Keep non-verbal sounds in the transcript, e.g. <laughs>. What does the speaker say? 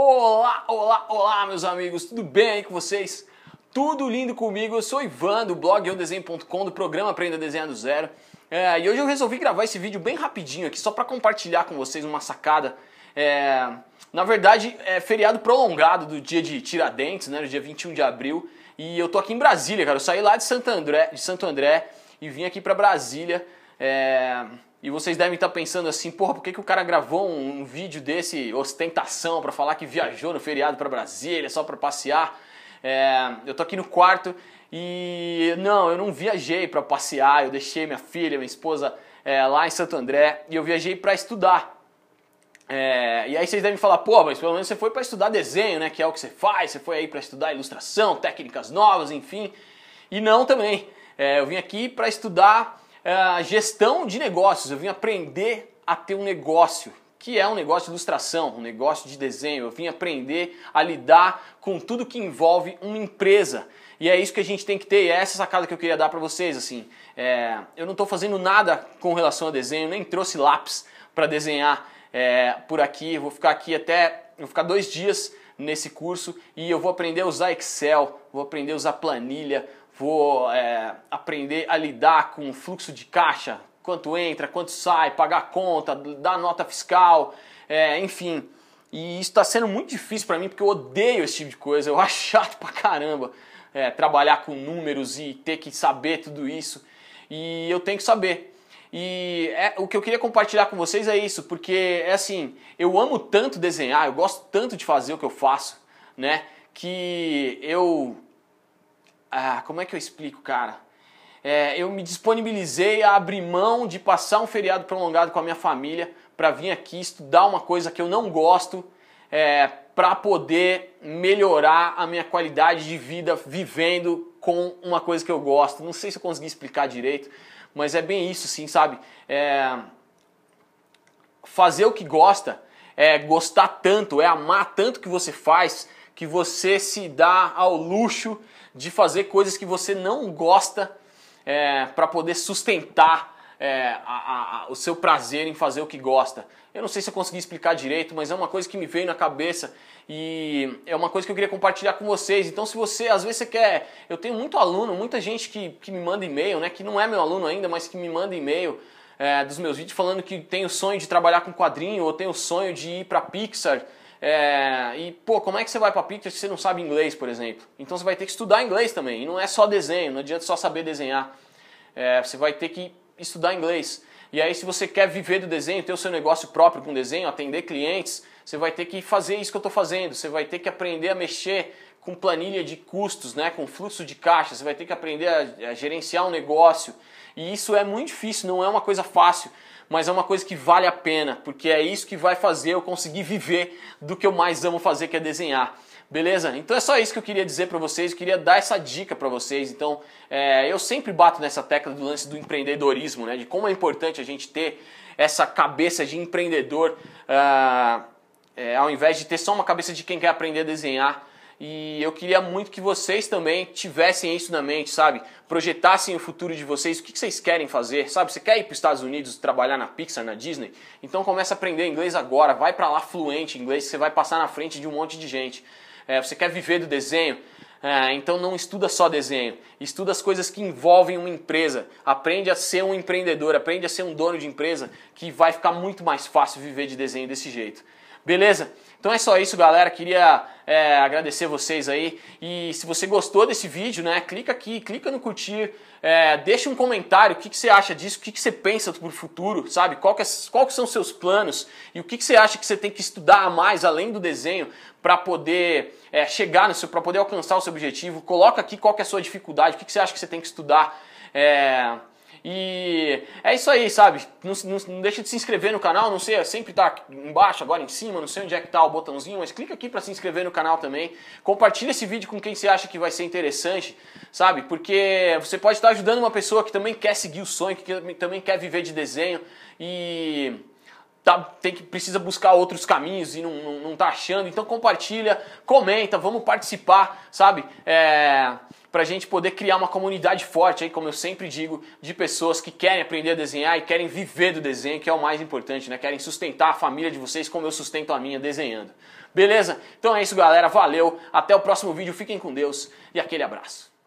Olá, olá, olá, meus amigos, tudo bem aí com vocês? Tudo lindo comigo? Eu sou Ivan do blog eudesenho.com, do programa Aprenda a Desenhar do Zero. É, e hoje eu resolvi gravar esse vídeo bem rapidinho aqui, só para compartilhar com vocês uma sacada. É, na verdade, é feriado prolongado do dia de Tiradentes, né, no dia 21 de abril, e eu tô aqui em Brasília, cara. Eu saí lá de Santo André, de Santo André e vim aqui para Brasília. É, e vocês devem estar pensando assim, porra, por que, que o cara gravou um, um vídeo desse ostentação para falar que viajou no feriado para Brasília só para passear? É, eu tô aqui no quarto e não, eu não viajei para passear, eu deixei minha filha, minha esposa é, lá em Santo André e eu viajei para estudar. É, e aí vocês devem falar, pô, mas pelo menos você foi para estudar desenho, né? Que é o que você faz, você foi aí para estudar ilustração, técnicas novas, enfim. E não também. É, eu vim aqui para estudar é, gestão de negócios, eu vim aprender a ter um negócio, que é um negócio de ilustração, um negócio de desenho. Eu vim aprender a lidar com tudo que envolve uma empresa. E é isso que a gente tem que ter, e é essa sacada que eu queria dar para vocês. assim. É, eu não estou fazendo nada com relação a desenho, nem trouxe lápis para desenhar é, por aqui. Eu vou ficar aqui até. Vou ficar dois dias nesse curso e eu vou aprender a usar Excel, vou aprender a usar planilha, vou é, aprender a lidar com o fluxo de caixa, quanto entra, quanto sai, pagar a conta, dar nota fiscal, é, enfim. E isso está sendo muito difícil para mim porque eu odeio esse tipo de coisa, <laughs> eu acho chato pra caramba é, trabalhar com números e ter que saber tudo isso. E eu tenho que saber. E é, o que eu queria compartilhar com vocês é isso, porque é assim, eu amo tanto desenhar, eu gosto tanto de fazer o que eu faço, né? Que eu ah, como é que eu explico, cara? É, eu me disponibilizei a abrir mão de passar um feriado prolongado com a minha família para vir aqui estudar uma coisa que eu não gosto é, para poder melhorar a minha qualidade de vida vivendo com uma coisa que eu gosto. Não sei se eu consegui explicar direito, mas é bem isso, sim, sabe? É, fazer o que gosta, é gostar tanto, é amar tanto que você faz que você se dá ao luxo de fazer coisas que você não gosta é, para poder sustentar é, a, a, o seu prazer em fazer o que gosta. Eu não sei se eu consegui explicar direito, mas é uma coisa que me veio na cabeça e é uma coisa que eu queria compartilhar com vocês. Então, se você, às vezes, você quer. Eu tenho muito aluno, muita gente que, que me manda e-mail, né? Que não é meu aluno ainda, mas que me manda e-mail é, dos meus vídeos falando que tem o sonho de trabalhar com quadrinho ou tem o sonho de ir para Pixar. É, e, pô, como é que você vai para pictures se você não sabe inglês, por exemplo? Então você vai ter que estudar inglês também. E não é só desenho, não adianta só saber desenhar. É, você vai ter que estudar inglês. E aí, se você quer viver do desenho, ter o seu negócio próprio com desenho, atender clientes, você vai ter que fazer isso que eu estou fazendo, você vai ter que aprender a mexer com planilha de custos, né, com fluxo de caixa, você vai ter que aprender a, a gerenciar um negócio. E isso é muito difícil, não é uma coisa fácil, mas é uma coisa que vale a pena, porque é isso que vai fazer eu conseguir viver do que eu mais amo fazer, que é desenhar. Beleza? Então é só isso que eu queria dizer para vocês, eu queria dar essa dica para vocês. Então, é, eu sempre bato nessa tecla do lance do empreendedorismo, né? De como é importante a gente ter essa cabeça de empreendedor. Uh é, ao invés de ter só uma cabeça de quem quer aprender a desenhar. E eu queria muito que vocês também tivessem isso na mente, sabe? Projetassem o futuro de vocês, o que vocês querem fazer, sabe? Você quer ir para os Estados Unidos trabalhar na Pixar, na Disney? Então começa a aprender inglês agora, vai para lá fluente em inglês, você vai passar na frente de um monte de gente. É, você quer viver do desenho? É, então não estuda só desenho, estuda as coisas que envolvem uma empresa. Aprende a ser um empreendedor, aprende a ser um dono de empresa, que vai ficar muito mais fácil viver de desenho desse jeito. Beleza? Então é só isso, galera. Queria é, agradecer vocês aí. E se você gostou desse vídeo, né, clica aqui, clica no curtir, é, deixa um comentário, o que, que você acha disso, o que, que você pensa pro futuro, sabe? Qual que, é, são seus planos e o que, que você acha que você tem que estudar mais além do desenho para poder é, chegar no seu, para poder alcançar o seu objetivo. Coloca aqui qual que é a sua dificuldade, o que, que você acha que você tem que estudar. É e é isso aí, sabe? Não, não, não, deixa de se inscrever no canal, não sei, é sempre tá embaixo, agora em cima, não sei onde é que tá o botãozinho, mas clica aqui para se inscrever no canal também. Compartilha esse vídeo com quem você acha que vai ser interessante, sabe? Porque você pode estar ajudando uma pessoa que também quer seguir o sonho, que também quer viver de desenho e tá, tem que precisa buscar outros caminhos e não, não, não tá achando. Então compartilha, comenta, vamos participar, sabe? É, para a gente poder criar uma comunidade forte, aí, como eu sempre digo, de pessoas que querem aprender a desenhar e querem viver do desenho, que é o mais importante, né? Querem sustentar a família de vocês como eu sustento a minha desenhando. Beleza? Então é isso, galera. Valeu. Até o próximo vídeo. Fiquem com Deus e aquele abraço.